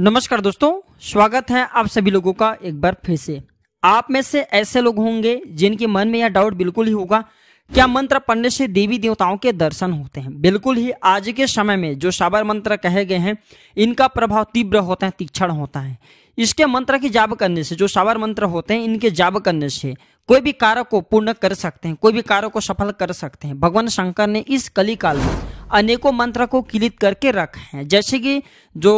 नमस्कार दोस्तों स्वागत है आप सभी लोगों का एक बार फिर से आप में से ऐसे लोग होंगे जिनके मन में यह डाउट बिल्कुल ही होगा क्या मंत्र पढ़ने से देवी देवताओं के दर्शन होते हैं बिल्कुल ही आज के समय में जो साबर मंत्र कहे गए हैं इनका प्रभाव तीव्र होता है तीक्षण होता है इसके मंत्र की जाप करने से जो सावर मंत्र होते हैं इनके जाप करने से कोई भी कार्य को पूर्ण कर सकते हैं कोई भी कार्य को सफल कर सकते हैं भगवान शंकर ने इस कली काल में अनेकों मंत्र को किलित करके रखे हैं जैसे कि जो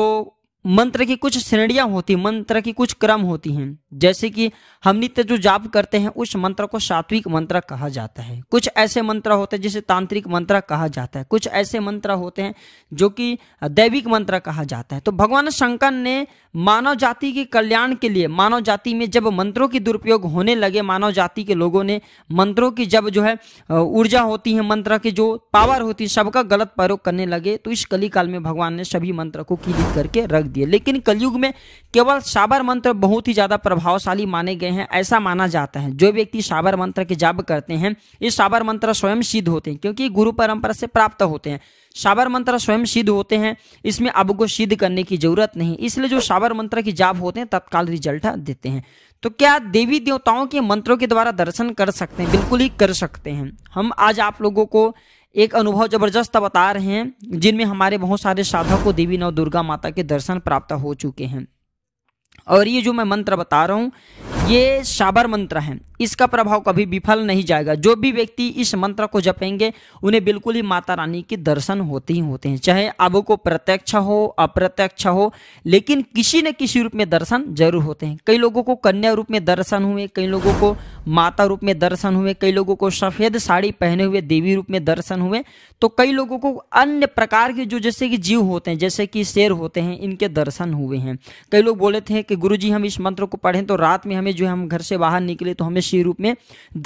मंत्र की कुछ श्रेणियां होती मंत्र की कुछ क्रम होती हैं जैसे कि हम नित्य जो जाप करते हैं उस मंत्र को सात्विक मंत्र कहा जाता है कुछ ऐसे मंत्र होते हैं जिसे तांत्रिक मंत्र कहा जाता है कुछ ऐसे मंत्र होते हैं जो कि दैविक मंत्र कहा जाता है तो भगवान शंकर ने मानव जाति के कल्याण के लिए मानव जाति में जब मंत्रों की दुरुपयोग होने लगे मानव जाति के लोगों ने मंत्रों की जब जो है ऊर्जा होती है मंत्र की जो पावर होती है सबका गलत प्रयोग करने लगे तो इस कली काल में भगवान ने सभी मंत्र को किलित करके रख दिए लेकिन कलयुग में केवल साबर मंत्र बहुत ही ज़्यादा प्रभावशाली माने गए हैं ऐसा माना जाता है जो व्यक्ति साबर मंत्र के जाप करते हैं ये साबर मंत्र स्वयं सिद्ध होते हैं क्योंकि गुरु परंपरा से प्राप्त होते हैं साबर मंत्र स्वयं सिद्ध होते हैं इसमें अब को सिद्ध करने की जरूरत नहीं इसलिए जो साबर मंत्र के जाप होते हैं तत्काल रिजल्ट देते हैं तो क्या देवी देवताओं के मंत्रों के द्वारा दर्शन कर सकते हैं बिल्कुल ही कर सकते हैं हम आज आप लोगों को एक अनुभव जबरदस्त बता रहे हैं जिनमें हमारे बहुत सारे साधक को देवी नव दुर्गा माता के दर्शन प्राप्त हो चुके हैं और ये जो मैं मंत्र बता रहा हूँ ये साबर मंत्र है इसका प्रभाव कभी विफल नहीं जाएगा जो भी व्यक्ति इस मंत्र को जपेंगे उन्हें बिल्कुल ही माता रानी के दर्शन होते ही होते हैं चाहे को प्रत्यक्ष हो अप्रत्यक्ष हो लेकिन किसी न किसी रूप में दर्शन जरूर होते हैं कई लोगों को कन्या रूप में दर्शन हुए कई लोगों को माता रूप में दर्शन हुए कई लोगों को सफ़ेद साड़ी पहने हुए देवी रूप में दर्शन हुए तो कई लोगों को अन्य प्रकार के जो जैसे कि जीव होते हैं जैसे कि शेर होते हैं इनके दर्शन हुए हैं कई लोग बोले थे कि गुरु जी हम इस मंत्र को पढ़ें तो रात में हमें जो है हम घर से बाहर निकले तो हमें श्री रूप में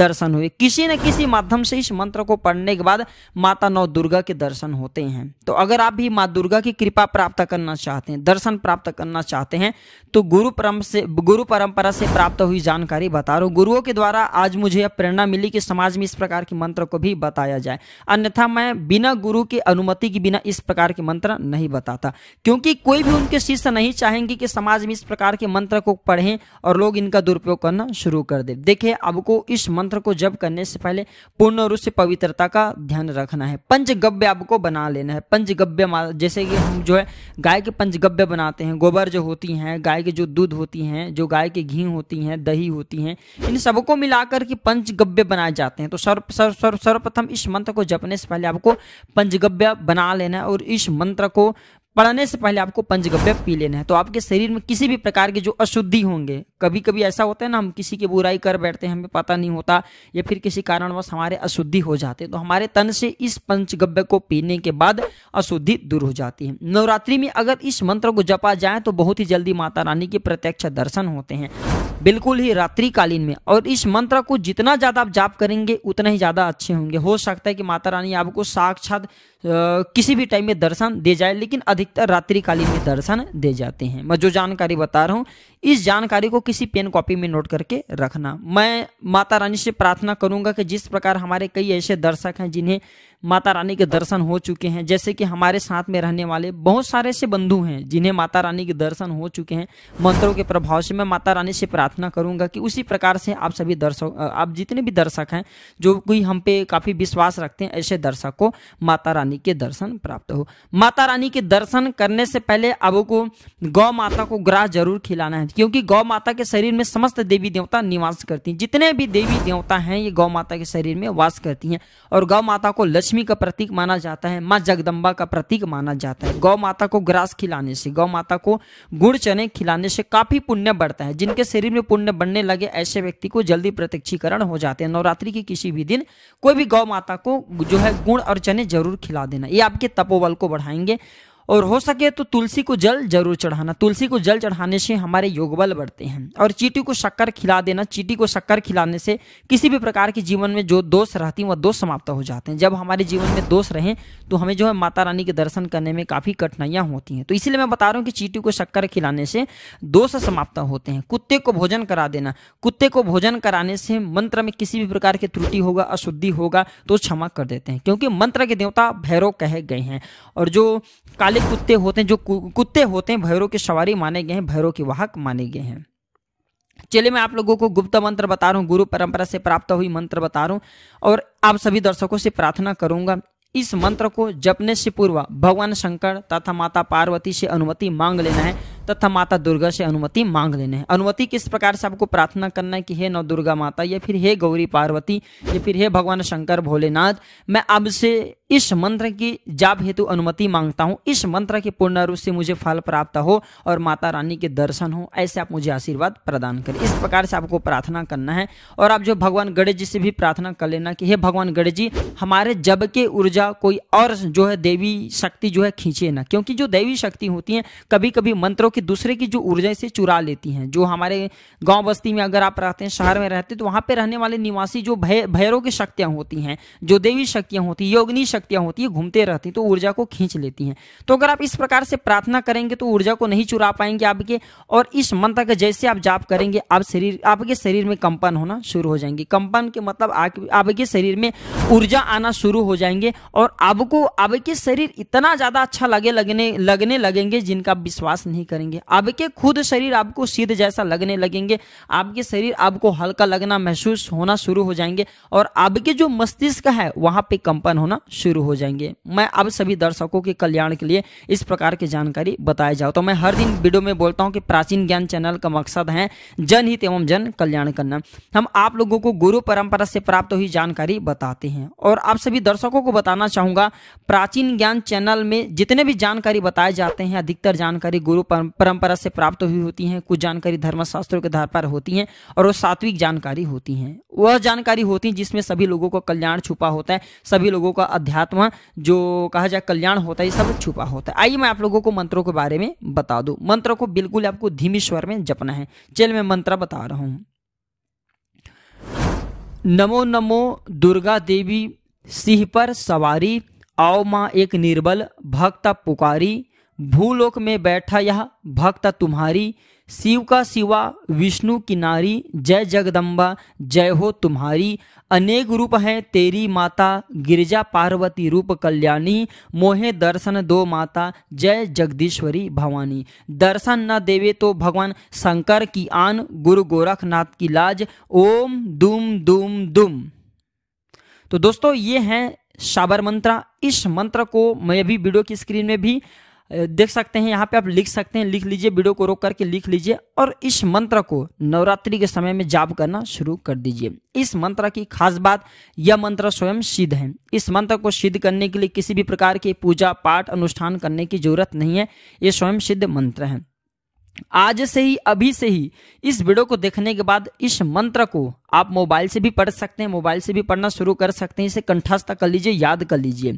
दर्शन हुए किसी न किसी माध्यम से इस मंत्र को पढ़ने के बाद माता नव दुर्गा के दर्शन होते हैं तो अगर आप भी माँ दुर्गा की कृपा प्राप्त करना चाहते हैं दर्शन प्राप्त करना चाहते हैं तो गुरु परम से गुरु परंपरा से प्राप्त हुई जानकारी बता रहा गुरुओं के द्वारा आज मुझे यह प्रेरणा मिली कि समाज में इस प्रकार के मंत्र को भी बताया जाए अन्यथा मैं बिना गुरु की अनुमति के बिना इस प्रकार के मंत्र नहीं बताता क्योंकि कोई भी उनके शिष्य नहीं चाहेंगे कि समाज में इस प्रकार के मंत्र को पढ़ें और लोग इनका दुरुपयोग उपयोग करना शुरू कर दे देखिए आपको इस मंत्र को जप करने से पहले पूर्ण रूप से पवित्रता का ध्यान रखना है पंचगव्य आपको बना लेना है पंचगव्य जैसे कि हम जो है गाय के पंचगव्य बनाते हैं गोबर जो होती हैं गाय के जो दूध होती हैं जो गाय के घी होती हैं दही होती हैं इन सबको मिलाकर के पंचगव्य बनाए जाते हैं तो सर्व सर्व सर्व सर्वप्रथम इस मंत्र को जपने से पहले आपको पंचगव्य बना लेना है और इस मंत्र को पढ़ने से पहले आपको पंचगव्य पी लेना है तो आपके शरीर में किसी भी प्रकार के जो अशुद्धि होंगे कभी कभी ऐसा होता है ना हम किसी की बुराई कर बैठते हैं हमें पता नहीं होता या फिर किसी कारणवश हमारे अशुद्धि हो जाते तो हमारे तन से इस पंचगव्य को पीने के बाद अशुद्धि दूर हो जाती है नवरात्रि में अगर इस मंत्र को जपा जाए तो बहुत ही जल्दी माता रानी के प्रत्यक्ष दर्शन होते हैं बिल्कुल ही रात्रिकालीन में और इस मंत्र को जितना ज़्यादा आप जाप करेंगे उतना ही ज़्यादा अच्छे होंगे हो सकता है कि माता रानी आपको साक्षात किसी भी टाइम में दर्शन दे जाए लेकिन अधिकतर रात्रिकालीन में दर्शन दे जाते हैं मैं जो जानकारी बता रहा हूँ इस जानकारी को किसी पेन कॉपी में नोट करके रखना मैं माता रानी से प्रार्थना करूंगा कि जिस प्रकार हमारे कई ऐसे दर्शक हैं जिन्हें माता रानी के दर्शन हो चुके हैं जैसे कि हमारे साथ में रहने वाले बहुत सारे ऐसे बंधु हैं जिन्हें माता रानी के दर्शन हो चुके हैं मंत्रों के प्रभाव से मैं माता रानी से प्रार्थना करूंगा कि उसी प्रकार से आप सभी दर्शक आप जितने भी दर्शक हैं जो कोई हम पे काफ़ी विश्वास रखते हैं ऐसे दर्शक को माता रानी के दर्शन प्राप्त हो माता रानी के दर्शन करने से पहले आपको गौ माता को ग्रास जरूर खिलाना है क्योंकि गौ माता के शरीर में समस्त देवी देवता निवास करती हैं जितने भी देवी देवता हैं ये गौ माता के शरीर में वास करती हैं और गौ माता को लक्ष्मी का प्रतीक माना जाता है माँ जगदम्बा का प्रतीक माना जाता है गौ माता को ग्रास खिलाने से गौ माता को गुड़ चने खिलाने से काफ़ी पुण्य बढ़ता है जिनके शरीर में पुण्य बढ़ने लगे ऐसे व्यक्ति को जल्दी प्रत्यक्षीकरण हो जाते हैं नवरात्रि के किसी भी दिन कोई भी गौ माता को जो है गुड़ और चने जरूर खिला देना ये आपके तपोबल को बढ़ाएंगे और हो सके तो तुलसी को जल जरूर चढ़ाना तुलसी को जल चढ़ाने से हमारे योग बल बढ़ते हैं और चीटी को शक्कर खिला देना चीटी को शक्कर खिलाने से किसी भी प्रकार के जीवन में जो दोष रहती हैं वह दोष समाप्त हो जाते हैं जब हमारे जीवन में दोष रहें तो हमें जो है माता रानी के दर्शन करने में काफ़ी कठिनाइयाँ होती हैं तो इसीलिए मैं बता रहा हूँ कि चीटी को शक्कर खिलाने से दोष समाप्त होते हैं कुत्ते को भोजन करा देना कुत्ते को भोजन कराने से मंत्र में किसी भी प्रकार की त्रुटि होगा अशुद्धि होगा तो क्षमा कर देते हैं क्योंकि मंत्र के देवता भैरव कहे गए हैं और जो काली वाले कुत्ते होते हैं जो कुत्ते होते हैं भैरों के सवारी माने गए हैं भैरों के वाहक माने गए हैं चलिए मैं आप लोगों को गुप्त मंत्र बता रहा हूँ गुरु परंपरा से प्राप्त हुई मंत्र बता रहा हूँ और आप सभी दर्शकों से प्रार्थना करूंगा इस मंत्र को जपने से पूर्व भगवान शंकर तथा माता पार्वती से अनुमति मांग लेना है तथा माता दुर्गा से अनुमति मांग लेने हैं अनुमति किस प्रकार से आपको प्रार्थना करना है कि हे नव दुर्गा माता या फिर हे गौरी पार्वती या फिर हे भगवान शंकर भोलेनाथ मैं अब से इस मंत्र की जाप हेतु अनुमति मांगता हूँ इस मंत्र के पूर्ण रूप से मुझे फल प्राप्त हो और माता रानी के दर्शन हो ऐसे आप मुझे आशीर्वाद प्रदान करें इस प्रकार से आपको प्रार्थना करना है और आप जो भगवान गणेश जी से भी प्रार्थना कर लेना कि हे भगवान गणेश जी हमारे जब के ऊर्जा कोई और जो है देवी शक्ति जो है खींचे ना क्योंकि जो देवी शक्ति होती है कभी कभी मंत्रों कि दूसरे की जो ऊर्जा इसे चुरा लेती हैं जो हमारे गांव बस्ती में अगर आप रहते हैं शहर में रहते हैं तो वहां पे रहने वाले निवासी जो भय भैरों की शक्तियां होती हैं जो देवी शक्तियां होती हैं योगनी शक्तियां होती है घूमते रहती तो ऊर्जा को खींच लेती हैं तो अगर आप इस प्रकार से प्रार्थना करेंगे तो ऊर्जा को नहीं चुरा पाएंगे आपके और इस मंत्र का जैसे आप जाप करेंगे आप शरीर आपके शरीर में कंपन होना शुरू हो जाएंगे कंपन के मतलब आपके शरीर में ऊर्जा आना शुरू हो जाएंगे और आपको आपके शरीर इतना ज़्यादा अच्छा लगे लगने लगने लगेंगे जिनका विश्वास नहीं करेंगे करेंगे आपके खुद शरीर आपको सीध जैसा लगने लगेंगे आपके शरीर आपको हल्का लगना महसूस होना शुरू हो जाएंगे और आपके जो मस्तिष्क है वहां पे कंपन होना शुरू हो जाएंगे मैं अब सभी दर्शकों के कल्याण के लिए इस प्रकार की जानकारी बताया जाओ तो मैं हर दिन वीडियो में बोलता हूँ कि प्राचीन ज्ञान चैनल का मकसद है जनहित एवं जन कल्याण करना हम आप लोगों को गुरु परंपरा से प्राप्त हुई जानकारी बताते हैं और आप सभी दर्शकों को बताना चाहूंगा प्राचीन ज्ञान चैनल में जितने भी जानकारी बताए जाते हैं अधिकतर जानकारी गुरु परंपरा से प्राप्त हुई होती हैं कुछ जानकारी धर्मशास्त्रों के आधार पर होती हैं और वो सात्विक जानकारी होती हैं वह जानकारी होती है जिसमें सभी लोगों का कल्याण छुपा होता है सभी लोगों का अध्यात्म जो कहा जाए कल्याण होता है ये सब छुपा होता है आइए मैं आप लोगों को मंत्रों के बारे में बता दूँ मंत्रों को बिल्कुल आपको धीमी स्वर में जपना है चल मैं मंत्र बता रहा हूँ नमो नमो दुर्गा देवी सिंह पर सवारी आओ माँ एक निर्बल भक्त पुकारी भूलोक में बैठा यह भक्त तुम्हारी शिव का शिवा विष्णु की नारी जय जगदम्बा जय हो तुम्हारी अनेक रूप हैं तेरी माता गिरजा पार्वती रूप कल्याणी मोहे दर्शन दो माता जय जगदीश्वरी भवानी दर्शन न देवे तो भगवान शंकर की आन गुरु गोरखनाथ की लाज ओम दुम दुम दुम तो दोस्तों ये हैं शाबर मंत्र इस मंत्र को मैं अभी वीडियो की स्क्रीन में भी देख सकते हैं यहाँ पे आप लिख सकते हैं लिख लीजिए वीडियो को रोक करके लिख लीजिए और इस मंत्र को नवरात्रि के समय में जाप करना शुरू कर दीजिए इस मंत्र की खास बात यह मंत्र स्वयं सिद्ध है इस मंत्र को सिद्ध करने के लिए किसी भी प्रकार की पूजा पाठ अनुष्ठान करने की जरूरत नहीं है ये स्वयं सिद्ध मंत्र है आज से ही अभी से ही इस वीडियो को देखने के बाद इस मंत्र को आप मोबाइल से भी पढ़ सकते हैं मोबाइल से भी पढ़ना शुरू कर सकते हैं इसे कंठस्थ कर लीजिए याद कर लीजिए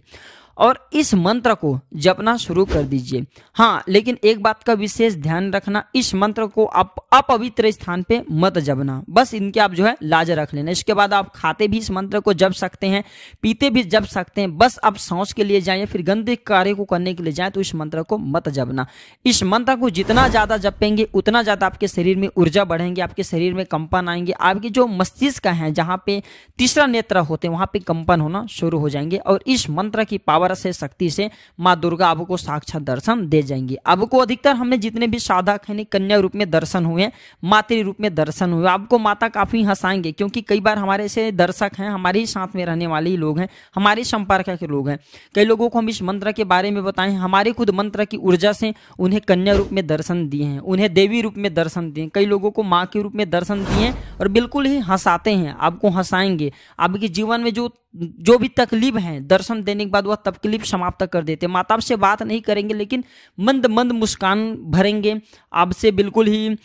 और इस मंत्र को जपना शुरू कर दीजिए हाँ लेकिन एक बात का विशेष ध्यान रखना इस मंत्र को आप अपवित्र स्थान पे मत जपना बस इनके आप जो है लाज रख लेना इसके बाद आप खाते भी इस मंत्र को जप सकते हैं पीते भी जप सकते हैं बस आप सांस के लिए जाए फिर गंदे कार्य को करने के लिए जाए तो इस मंत्र को मत जपना इस मंत्र को जितना ज़्यादा जपेंगे उतना ज़्यादा आपके शरीर में ऊर्जा बढ़ेंगे आपके शरीर में कंपन आएंगे आपके जो मस्तिष्क है जहां पे तीसरा नेत्र होते हैं वहां पर कंपन होना शुरू हो जाएंगे और इस मंत्र की पावर परवरस है शक्ति से माँ दुर्गा आपको साक्षात दर्शन दे जाएंगी आपको अधिकतर हमने जितने भी साधक हैं कन्या रूप में दर्शन हुए मातृ रूप में दर्शन हुए आपको माता काफ़ी हंसाएंगे क्योंकि कई बार हमारे से दर्शक हैं हमारे ही साथ में रहने वाले लोग हैं हमारे संपर्क के लोग हैं कई लोगों को हम इस मंत्र के बारे में बताए हमारे खुद मंत्र की ऊर्जा से उन्हें कन्या रूप में दर्शन दिए हैं उन्हें देवी रूप में दर्शन दिए कई लोगों को माँ के रूप में दर्शन दिए और बिल्कुल ही हंसाते हैं आपको हंसाएंगे आपके जीवन में जो जो भी तकलीफ है दर्शन देने के बाद वह तकलीफ समाप्त कर देते माता आपसे बात नहीं करेंगे लेकिन मंद मंद मुस्कान भरेंगे आपसे बिल्कुल ही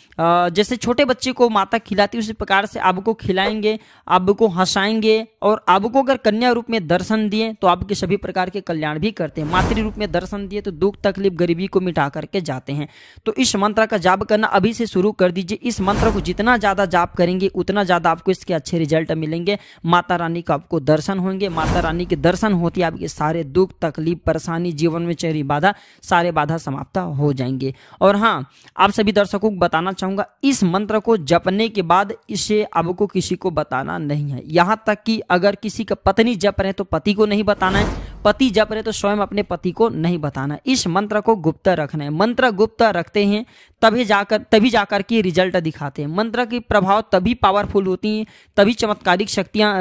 जैसे छोटे बच्चे को माता खिलाती उसी प्रकार से आपको खिलाएंगे आपको हंसाएंगे और आपको अगर कन्या रूप में दर्शन दिए तो आपके सभी प्रकार के कल्याण भी करते हैं मातृ रूप में दर्शन दिए तो दुख तकलीफ गरीबी को मिटा करके जाते हैं तो इस मंत्र का जाप करना अभी से शुरू कर दीजिए इस मंत्र को जितना ज़्यादा जाप करेंगे उतना ज़्यादा आपको इसके अच्छे रिजल्ट मिलेंगे माता रानी का आपको दर्शन होंगे माता रानी के दर्शन होते आपके सारे दुख तकलीफ परेशानी जीवन में चेहरी बाधा सारे बाधा समाप्त हो जाएंगे और हाँ आप सभी दर्शकों को बताना चाहूंगा इस मंत्र को जपने के बाद इसे आपको किसी को बताना नहीं है यहाँ तक कि अगर किसी का पत्नी जप रहे तो पति को नहीं बताना है पति जप रहे तो स्वयं अपने पति को नहीं बताना इस मंत्र को गुप्त रखना है मंत्र गुप्त रखते हैं तभी जाकर तभी जाकर के रिजल्ट दिखाते हैं मंत्र की प्रभाव तभी पावरफुल होती हैं तभी चमत्कारिक शक्तियां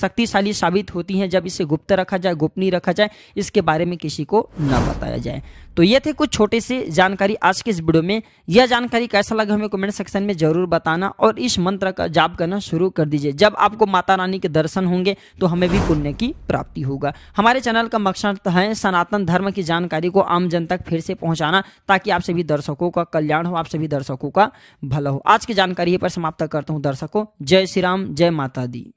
शक्तिशाली साबित होती हैं जब इसे गुप्त रखा जाए गोपनीय रखा जाए इसके बारे में किसी को न बताया जाए तो ये थे कुछ छोटे से जानकारी आज के इस वीडियो में यह जानकारी कैसा लगा हमें कमेंट सेक्शन में जरूर बताना और इस मंत्र का जाप करना शुरू कर दीजिए जब आपको माता रानी के दर्शन होंगे तो हमें भी पुण्य की प्राप्ति होगा हमारे चैनल का मकसद है सनातन धर्म की जानकारी को आम जन तक फिर से पहुंचाना ताकि आप सभी दर्शकों का कल्याण हो आप सभी दर्शकों का भला हो आज की जानकारी पर समाप्त करता हूँ दर्शकों जय श्री राम जय माता दी